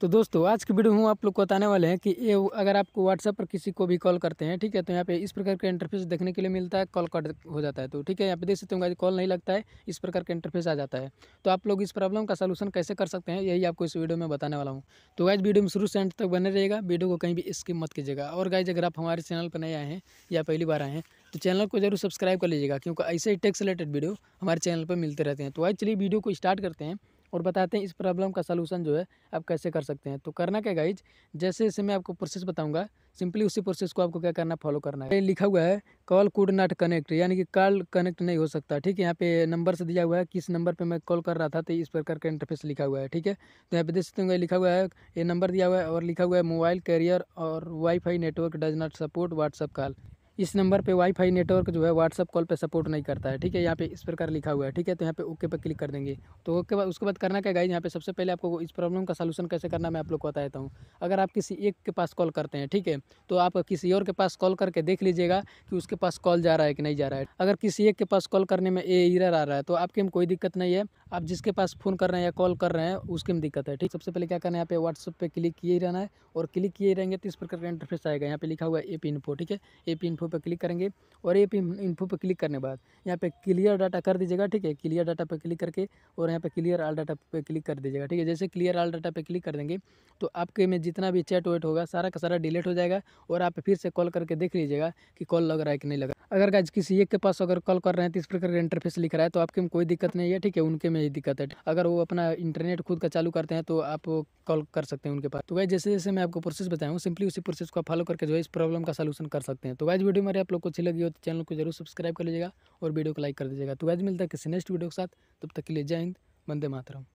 तो दोस्तों आज की वीडियो हम आप लोग को बताने वाले हैं कि ये अगर आपको व्हाट्सएप पर किसी को भी कॉल करते हैं ठीक है तो यहाँ पे इस प्रकार का इंटरफेस देखने के लिए मिलता है कॉल कट हो जाता है तो ठीक है यहाँ पे देख सकते हो होंगे कॉल नहीं लगता है इस प्रकार का इंटरफेस आ जाता है तो आप लोग इस प्रॉब्लम का सोलूशन कैसे कर सकते हैं यही आपको इस वीडियो में बताने वाला हूँ तो गाइज वीडियो में शुरू से एंड तक बने रहेगा वीडियो को कहीं भी स्किप मत कीजिएगा और गाइज अगर आप हमारे चैनल पर नए आए हैं या पहली बार आए हैं तो चैनल को जरूर सब्सक्राइब कर लीजिएगा क्योंकि ऐसे ही टेक्स रिलेटेड वीडियो हमारे चैनल पर मिलते रहते हैं तो आज चलिए वीडियो को स्टार्ट करते हैं और बताते हैं इस प्रॉब्लम का सलूशन जो है आप कैसे कर सकते हैं तो करना क्या गाइज जैसे जैसे मैं आपको प्रोसेस बताऊँगा सिंपली उसी प्रोसेस को आपको क्या करना फॉलो करना है लिखा हुआ है कॉल कुड नॉट कनेक्ट यानी कि कॉल कनेक्ट नहीं हो सकता ठीक है यहाँ पे नंबर से दिया हुआ है किस नंबर पे मैं कॉल कर रहा था तो इस प्रकार का इंटरफेस लिखा हुआ है ठीक है तो यहाँ पे देख सकते लिखा हुआ है ये नंबर दिया हुआ है और लिखा हुआ है मोबाइल कैरियर और wifi network does not support WhatsApp call इस नंबर पे वाईफाई नेटवर्क जो है व्हाट्सअप कॉल पे सपोर्ट नहीं करता है ठीक है यहाँ पे इस प्रकार लिखा हुआ है ठीक है तो यहाँ पे ओके पे क्लिक कर देंगे तो ओके बाद उसके बाद करना क्या गाइज यहाँ पे सबसे पहले आपको इस प्रॉब्लम का सलूशन कैसे करना मैं आप लोग को बता देता हूँ अगर आप किसी एक के पास कॉल करते हैं ठीक है तो आप किसी और के पास कॉल करके देख लीजिएगा कि उसके पास कॉल जा रहा है कि नहीं जा रहा है अगर किसी एक के पास कॉल करने में ए इरर आ रहा है तो आपके में कोई दिक्कत नहीं है आप जिसके पास फ़ोन कर रहे हैं या कॉल कर रहे हैं उसके में दिक्कत है ठीक सबसे पहले क्या करना है यहाँ पे व्हाट्सअप पे क्लिक किए रहना है और क्लिक किए रहेंगे तो इस प्रकार का इंटरफेस आएगा यहाँ पे लिखा हुआ है ए पी इन्फो ठीक है ए पी इन्फो पर क्लिक करेंगे और ये इन्फो पर क्लिक करने बाद यहाँ पे क्लियर डाटा कर दीजिएगा ठीक है क्लियर डाटा पर क्लिक करके और यहाँ पे क्लियर आल डाटा पे क्लिक कर दीजिएगा ठीक है जैसे क्लियर आल डाटा पे क्लिक कर देंगे तो आपके में जितना भी चैट वेट होगा सारा का सारा डिलीट हो जाएगा और आप फिर से कॉल करके देख लीजिएगा कि कॉल लग रहा है कि नहीं लगा अगर आज किसी एक के पास अगर कॉल कर रहे हैं तो इस प्रकार का इंटरफेस लिख रहा है तो आपके में कोई दिक्कत नहीं है ठीक है उनके में ही दिक्कत है अगर वो अपना इंटरनेट खुद का चालू करते हैं तो आप कॉल कर सकते हैं उनके पास तो गाइज जैसे जैसे मैं आपको प्रोसेस बताऊँ सिंपली उसी प्रोसेस को फॉलो करके जो है इस प्रॉब्लम का सोलूशन कर सकते हैं तो वाइज वीडियो वीडियो मेरे आप लोग को अच्छी लगी हो तो चैनल को जरूर सब्सक्राइब कर लीजिएगा और वीडियो को लाइक कर दीजिएगा तो आज मिलता है किसी नेक्स्ट वीडियो के साथ तब तक के लिए जय हिंद वंदे मातरम